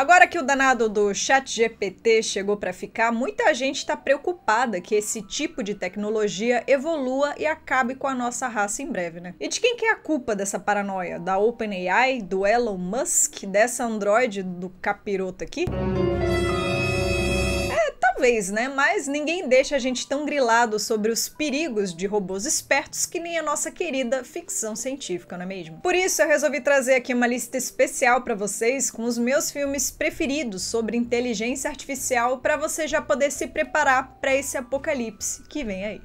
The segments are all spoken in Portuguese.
Agora que o danado do ChatGPT chegou para ficar, muita gente está preocupada que esse tipo de tecnologia evolua e acabe com a nossa raça em breve, né? E de quem que é a culpa dessa paranoia? Da OpenAI, do Elon Musk, dessa Android do capiroto aqui? Música vez, né? Mas ninguém deixa a gente tão grilado sobre os perigos de robôs espertos que nem a nossa querida ficção científica, não é mesmo? Por isso eu resolvi trazer aqui uma lista especial para vocês com os meus filmes preferidos sobre inteligência artificial para você já poder se preparar para esse apocalipse que vem aí.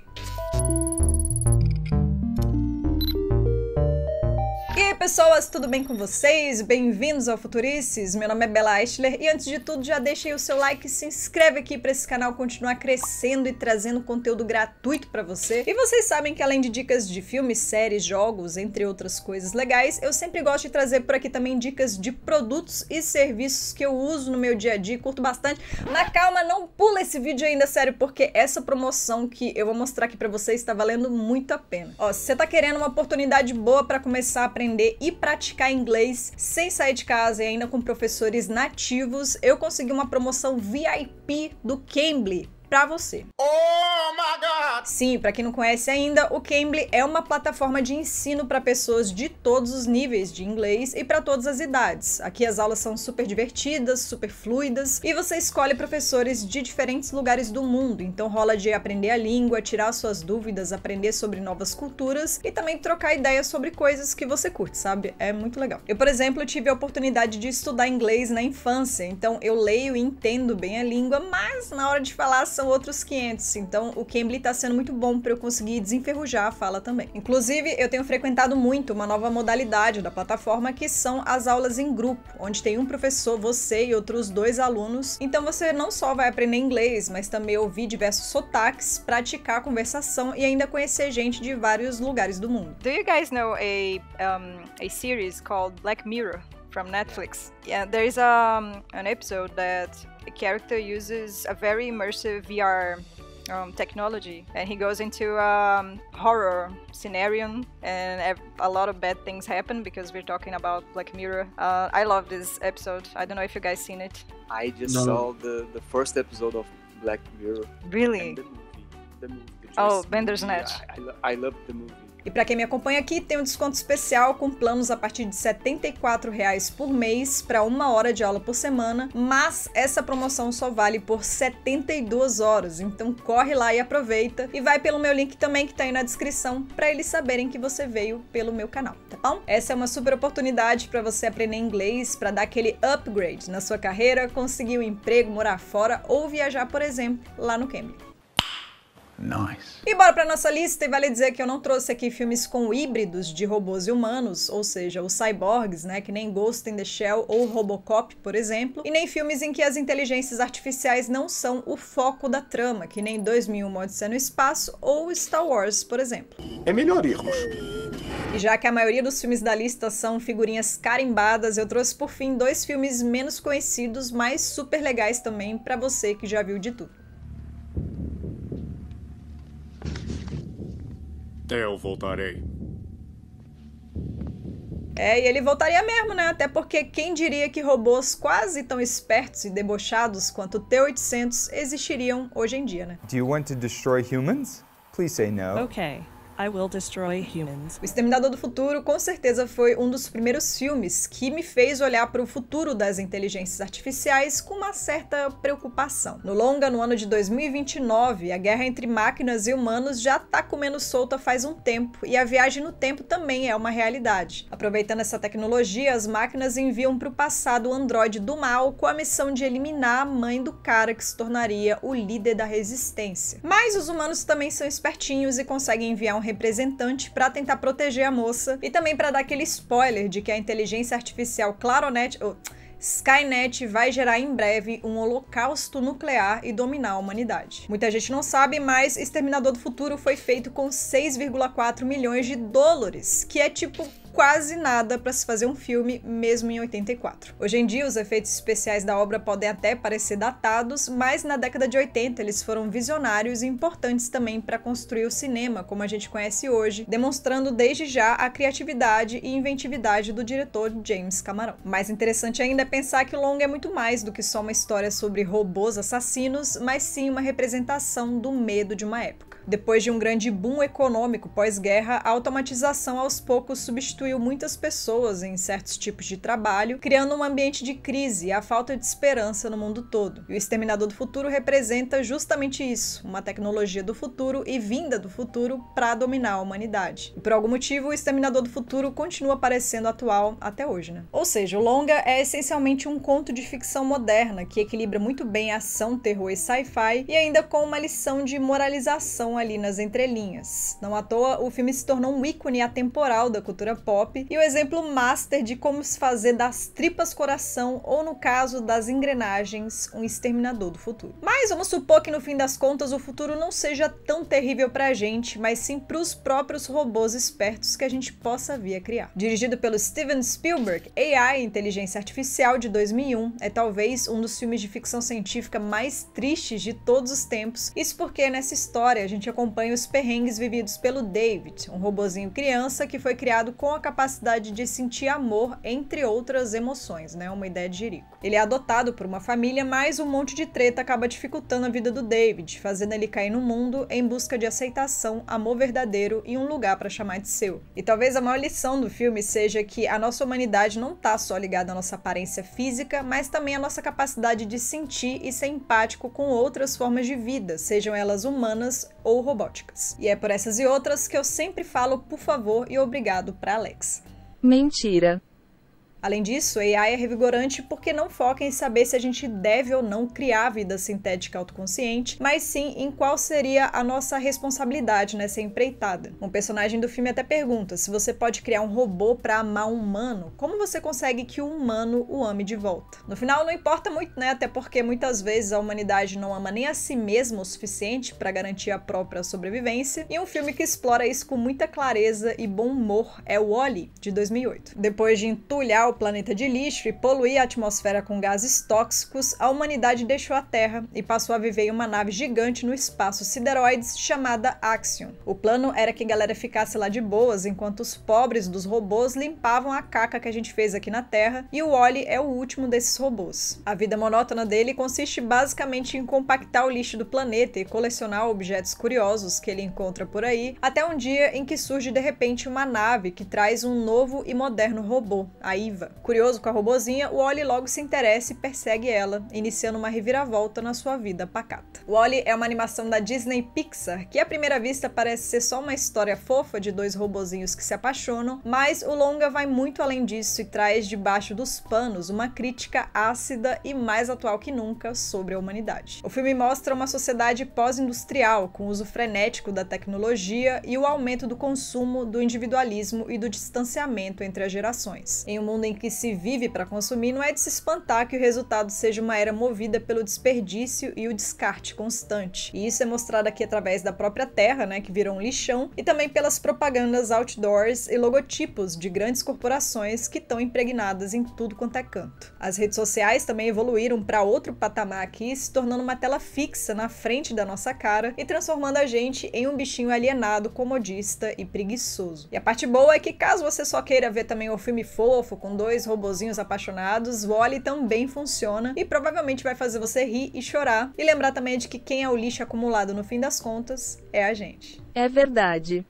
pessoas, tudo bem com vocês? Bem-vindos ao Futurices. Meu nome é Bela Eichler e antes de tudo já deixa aí o seu like, e se inscreve aqui para esse canal continuar crescendo e trazendo conteúdo gratuito para você. E vocês sabem que além de dicas de filmes, séries, jogos, entre outras coisas legais, eu sempre gosto de trazer por aqui também dicas de produtos e serviços que eu uso no meu dia a dia, curto bastante. Na calma, não pula esse vídeo ainda, sério, porque essa promoção que eu vou mostrar aqui para vocês está valendo muito a pena. Ó, se você tá querendo uma oportunidade boa para começar a aprender e praticar inglês sem sair de casa e ainda com professores nativos, eu consegui uma promoção VIP do Cambly para você. Oh Sim, para quem não conhece ainda, o Cambly é uma plataforma de ensino para pessoas de todos os níveis de inglês e para todas as idades. Aqui as aulas são super divertidas, super fluidas e você escolhe professores de diferentes lugares do mundo, então rola de aprender a língua, tirar suas dúvidas, aprender sobre novas culturas e também trocar ideias sobre coisas que você curte, sabe? É muito legal. Eu, por exemplo, tive a oportunidade de estudar inglês na infância, então eu leio e entendo bem a língua, mas na hora de falar são são outros 500. Então, o Cambly está sendo muito bom para eu conseguir desenferrujar a fala também. Inclusive, eu tenho frequentado muito uma nova modalidade da plataforma que são as aulas em grupo, onde tem um professor, você e outros dois alunos. Então, você não só vai aprender inglês, mas também ouvir diversos sotaques, praticar a conversação e ainda conhecer gente de vários lugares do mundo. Do you guys know a um, a series called Black Mirror from Netflix? Yeah, there is um, an episode that character uses a very immersive VR um, technology, and he goes into a um, horror scenario, and a lot of bad things happen because we're talking about Black Mirror. Uh, I love this episode. I don't know if you guys seen it. I just no. saw the the first episode of Black Mirror. Really? The movie, the movie, oh, Bender's I, I, lo I love the movie. E para quem me acompanha aqui, tem um desconto especial com planos a partir de R$ 74,00 por mês para uma hora de aula por semana, mas essa promoção só vale por 72 horas, então corre lá e aproveita e vai pelo meu link também que está aí na descrição para eles saberem que você veio pelo meu canal, tá bom? Essa é uma super oportunidade para você aprender inglês, para dar aquele upgrade na sua carreira, conseguir um emprego, morar fora ou viajar, por exemplo, lá no Cambridge. Nice. E bora pra nossa lista, e vale dizer que eu não trouxe aqui filmes com híbridos de robôs e humanos, ou seja, os cyborgs, né, que nem Ghost in the Shell ou Robocop, por exemplo, e nem filmes em que as inteligências artificiais não são o foco da trama, que nem 2001 Odisseia no Espaço ou Star Wars, por exemplo. É melhor irmos. E já que a maioria dos filmes da lista são figurinhas carimbadas, eu trouxe por fim dois filmes menos conhecidos, mas super legais também para você que já viu de tudo. Eu voltarei. É, e ele voltaria mesmo, né? Até porque quem diria que robôs quase tão espertos e debochados quanto o T-800 existiriam hoje em dia, né? Do you want to destroy humans? Please say no. Okay. I Will Destroy Humans. O Exterminador do Futuro com certeza foi um dos primeiros filmes que me fez olhar para o futuro das inteligências artificiais com uma certa preocupação. No longa, no ano de 2029, a guerra entre máquinas e humanos já está comendo solta faz um tempo e a viagem no tempo também é uma realidade. Aproveitando essa tecnologia, as máquinas enviam para o passado o androide do mal com a missão de eliminar a mãe do cara que se tornaria o líder da resistência. Mas os humanos também são espertinhos e conseguem enviar um representante para tentar proteger a moça e também para dar aquele spoiler de que a inteligência artificial Claronet. Skynet vai gerar em breve um holocausto nuclear e dominar a humanidade. Muita gente não sabe, mas Exterminador do Futuro foi feito com 6,4 milhões de dólares, que é tipo quase nada para se fazer um filme, mesmo em 84. Hoje em dia, os efeitos especiais da obra podem até parecer datados, mas na década de 80 eles foram visionários e importantes também para construir o cinema como a gente conhece hoje, demonstrando desde já a criatividade e inventividade do diretor James Cameron. Mais interessante ainda é pensar que o longa é muito mais do que só uma história sobre robôs assassinos, mas sim uma representação do medo de uma época. Depois de um grande boom econômico pós-guerra, a automatização aos poucos substituiu muitas pessoas em certos tipos de trabalho, criando um ambiente de crise e a falta de esperança no mundo todo. E o Exterminador do Futuro representa justamente isso, uma tecnologia do futuro e vinda do futuro para dominar a humanidade. E por algum motivo, o Exterminador do Futuro continua parecendo atual até hoje, né? Ou seja, o longa é essencialmente um conto de ficção moderna que equilibra muito bem ação, terror e sci-fi e ainda com uma lição de moralização ali nas entrelinhas. Não à toa, o filme se tornou um ícone atemporal da cultura pop e o exemplo master de como se fazer das tripas coração ou, no caso das engrenagens, um exterminador do futuro. Mas vamos supor que no fim das contas o futuro não seja tão terrível pra gente, mas sim pros próprios robôs espertos que a gente possa vir a criar. Dirigido pelo Steven Spielberg, AI, Inteligência Artificial de 2001, é talvez um dos filmes de ficção científica mais tristes de todos os tempos. Isso porque nessa história a gente gente acompanha os perrengues vividos pelo David, um robozinho criança que foi criado com a capacidade de sentir amor, entre outras emoções, né? Uma ideia de Jerico. Ele é adotado por uma família, mas um monte de treta acaba dificultando a vida do David, fazendo ele cair no mundo em busca de aceitação, amor verdadeiro e um lugar para chamar de seu. E talvez a maior lição do filme seja que a nossa humanidade não tá só ligada à nossa aparência física, mas também à nossa capacidade de sentir e ser empático com outras formas de vida, sejam elas humanas ou ou robóticas. E é por essas e outras que eu sempre falo por favor e obrigado para Alex. Mentira. Além disso, AI é revigorante porque não foca em saber se a gente deve ou não criar vida sintética autoconsciente, mas sim em qual seria a nossa responsabilidade nessa empreitada. Um personagem do filme até pergunta: se você pode criar um robô para amar um humano, como você consegue que o humano o ame de volta? No final, não importa muito, né? Até porque muitas vezes a humanidade não ama nem a si mesma o suficiente para garantir a própria sobrevivência, e um filme que explora isso com muita clareza e bom humor é o Oli, de 2008. Depois de entulhar o planeta de lixo e poluir a atmosfera com gases tóxicos, a humanidade deixou a Terra e passou a viver em uma nave gigante no espaço sideroides chamada Axion. O plano era que a galera ficasse lá de boas enquanto os pobres dos robôs limpavam a caca que a gente fez aqui na Terra e o Oli é o último desses robôs. A vida monótona dele consiste basicamente em compactar o lixo do planeta e colecionar objetos curiosos que ele encontra por aí, até um dia em que surge de repente uma nave que traz um novo e moderno robô, a Iva. Curioso com a robozinha, o Ollie logo se interessa e persegue ela, iniciando uma reviravolta na sua vida pacata. O Ollie é uma animação da Disney Pixar, que à primeira vista parece ser só uma história fofa de dois robozinhos que se apaixonam, mas o longa vai muito além disso e traz debaixo dos panos uma crítica ácida e mais atual que nunca sobre a humanidade. O filme mostra uma sociedade pós-industrial, com uso frenético da tecnologia e o aumento do consumo, do individualismo e do distanciamento entre as gerações. Em um mundo em que se vive para consumir, não é de se espantar que o resultado seja uma era movida pelo desperdício e o descarte constante. E isso é mostrado aqui através da própria terra, né, que virou um lixão, e também pelas propagandas outdoors e logotipos de grandes corporações que estão impregnadas em tudo quanto é canto. As redes sociais também evoluíram para outro patamar aqui, se tornando uma tela fixa na frente da nossa cara e transformando a gente em um bichinho alienado, comodista e preguiçoso. E a parte boa é que caso você só queira ver também o filme fofo com dois robozinhos apaixonados, Wally também funciona e provavelmente vai fazer você rir e chorar. E lembrar também de que quem é o lixo acumulado no fim das contas é a gente. É verdade.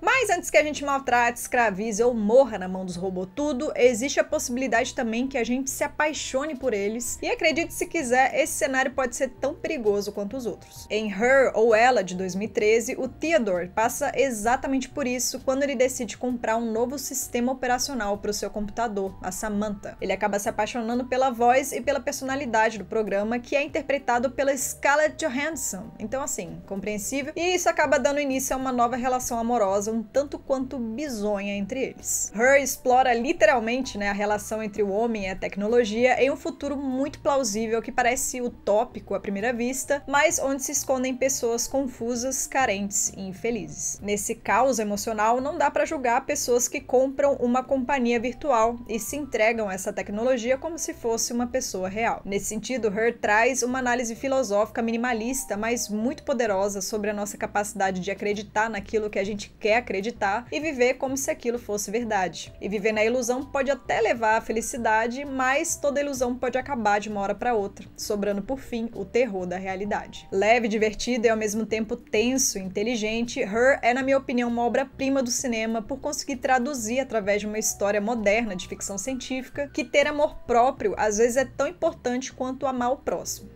Mas antes que a gente maltrate, escravize ou morra na mão dos robotudo, existe a possibilidade também que a gente se apaixone por eles. E acredite se quiser, esse cenário pode ser tão perigoso quanto os outros. Em Her ou Ela de 2013, o Theodore passa exatamente por isso quando ele decide comprar um novo sistema operacional para o seu computador, a Samantha. Ele acaba se apaixonando pela voz e pela personalidade do programa, que é interpretado pela Scarlett Johansson. Então assim, compreensível. E isso acaba dando início a uma nova relação amorosa um tanto quanto bizonha entre eles. Her explora literalmente né, a relação entre o homem e a tecnologia em um futuro muito plausível que parece utópico à primeira vista, mas onde se escondem pessoas confusas, carentes e infelizes. Nesse caos emocional, não dá para julgar pessoas que compram uma companhia virtual e se entregam a essa tecnologia como se fosse uma pessoa real. Nesse sentido, Her traz uma análise filosófica minimalista, mas muito poderosa sobre a nossa capacidade de acreditar naquilo que a gente quer acreditar e viver como se aquilo fosse verdade. E viver na ilusão pode até levar à felicidade, mas toda ilusão pode acabar de uma hora para outra, sobrando por fim o terror da realidade. Leve, divertido e ao mesmo tempo tenso, inteligente, Her é, na minha opinião, uma obra-prima do cinema por conseguir traduzir através de uma história moderna de ficção científica que ter amor próprio às vezes é tão importante quanto amar o próximo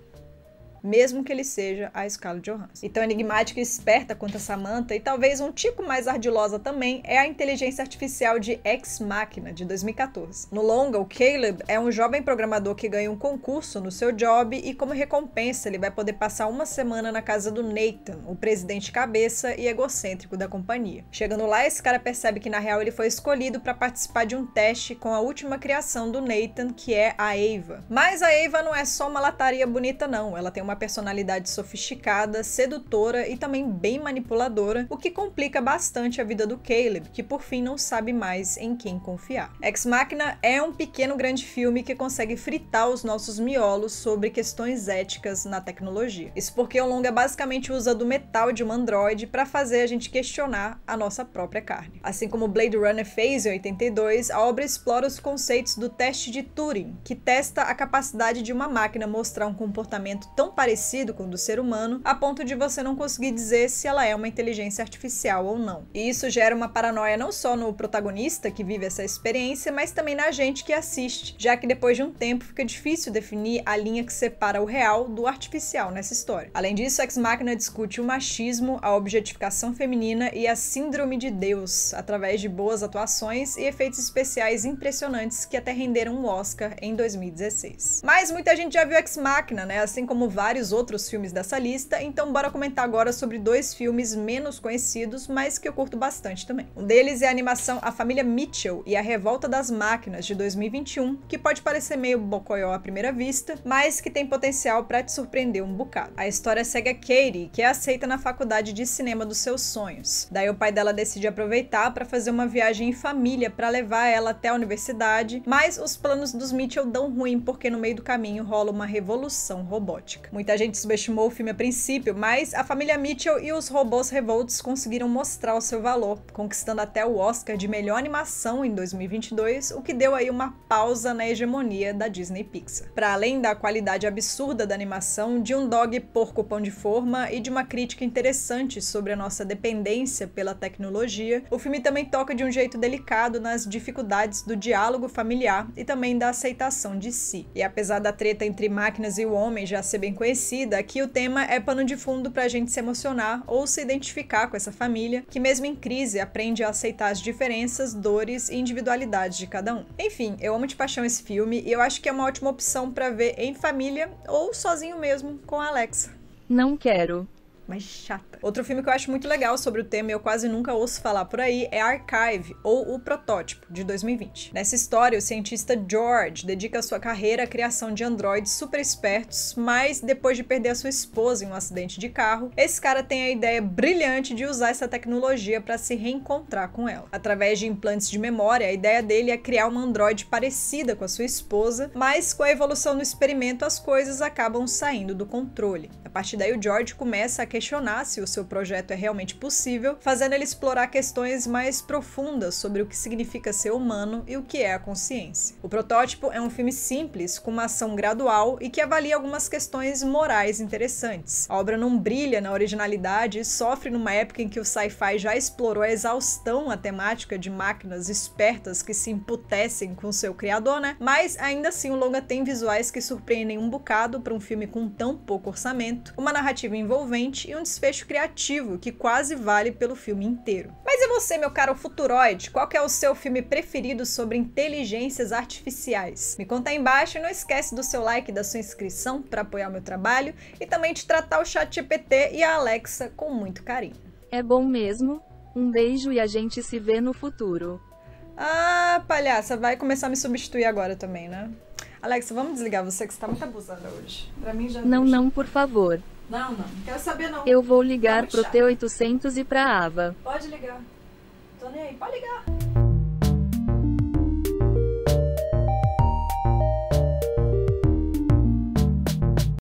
mesmo que ele seja a Escala de Johansson. Então, enigmática e esperta quanto a Samantha, e talvez um tico mais ardilosa também, é a inteligência artificial de Ex Machina, de 2014. No longa, o Caleb é um jovem programador que ganha um concurso no seu job e, como recompensa, ele vai poder passar uma semana na casa do Nathan, o presidente cabeça e egocêntrico da companhia. Chegando lá, esse cara percebe que, na real, ele foi escolhido para participar de um teste com a última criação do Nathan, que é a Eva. Mas a Eva não é só uma lataria bonita, não. Ela tem uma uma personalidade sofisticada, sedutora e também bem manipuladora, o que complica bastante a vida do Caleb, que por fim não sabe mais em quem confiar. Ex Machina é um pequeno grande filme que consegue fritar os nossos miolos sobre questões éticas na tecnologia. Isso porque o longa basicamente usa do metal de um androide para fazer a gente questionar a nossa própria carne. Assim como Blade Runner fez em 82, a obra explora os conceitos do teste de Turing, que testa a capacidade de uma máquina mostrar um comportamento tão parecido com o do ser humano, a ponto de você não conseguir dizer se ela é uma inteligência artificial ou não. E isso gera uma paranoia não só no protagonista que vive essa experiência, mas também na gente que assiste, já que depois de um tempo fica difícil definir a linha que separa o real do artificial nessa história. Além disso, Ex Machina discute o machismo, a objetificação feminina e a síndrome de Deus, através de boas atuações e efeitos especiais impressionantes que até renderam um Oscar em 2016. Mas muita gente já viu Ex Machina, né? Assim como vários vários outros filmes dessa lista, então bora comentar agora sobre dois filmes menos conhecidos, mas que eu curto bastante também. Um deles é a animação A Família Mitchell e a Revolta das Máquinas de 2021, que pode parecer meio bocoió à primeira vista, mas que tem potencial para te surpreender um bocado. A história segue a Katie, que é aceita na faculdade de cinema dos seus sonhos. Daí o pai dela decide aproveitar para fazer uma viagem em família para levar ela até a universidade, mas os planos dos Mitchell dão ruim porque no meio do caminho rola uma revolução robótica. Muita gente subestimou o filme a princípio, mas a família Mitchell e os robôs revoltos conseguiram mostrar o seu valor, conquistando até o Oscar de melhor animação em 2022, o que deu aí uma pausa na hegemonia da Disney Pixar. Para além da qualidade absurda da animação, de um dog porco pão de forma e de uma crítica interessante sobre a nossa dependência pela tecnologia, o filme também toca de um jeito delicado nas dificuldades do diálogo familiar e também da aceitação de si. E apesar da treta entre máquinas e o homem já ser bem conhecida, conhecida, aqui o tema é pano de fundo para a gente se emocionar ou se identificar com essa família, que mesmo em crise aprende a aceitar as diferenças, dores e individualidades de cada um. Enfim, eu amo de paixão esse filme e eu acho que é uma ótima opção para ver em família ou sozinho mesmo com a Alexa. Não quero mais chata. Outro filme que eu acho muito legal sobre o tema e eu quase nunca ouço falar por aí é Archive, ou O Protótipo, de 2020. Nessa história, o cientista George dedica sua carreira à criação de androides super espertos, mas depois de perder a sua esposa em um acidente de carro, esse cara tem a ideia brilhante de usar essa tecnologia para se reencontrar com ela. Através de implantes de memória, a ideia dele é criar uma androide parecida com a sua esposa, mas com a evolução no experimento as coisas acabam saindo do controle. A partir daí o George começa a questionar se o seu projeto é realmente possível, fazendo ele explorar questões mais profundas sobre o que significa ser humano e o que é a consciência. O protótipo é um filme simples, com uma ação gradual e que avalia algumas questões morais interessantes. A obra não brilha na originalidade e sofre numa época em que o sci-fi já explorou a exaustão a temática de máquinas espertas que se imputessem com seu criador, né? Mas ainda assim o longa tem visuais que surpreendem um bocado para um filme com tão pouco orçamento, uma narrativa envolvente e um desfecho criativo que quase vale pelo filme inteiro. Mas e você, meu caro Futuroid? Qual é o seu filme preferido sobre inteligências artificiais? Me conta aí embaixo e não esquece do seu like e da sua inscrição para apoiar o meu trabalho e também de tratar o chat GPT e a Alexa com muito carinho. É bom mesmo. Um beijo e a gente se vê no futuro. Ah, palhaça, vai começar a me substituir agora também, né? Alexa, vamos desligar você que está muito abusada hoje. Para mim já Não, não, por favor. Não, não. Quero saber, não. Eu vou ligar tá pro T800 e pra Ava. Pode ligar. Tô nem aí. Pode ligar.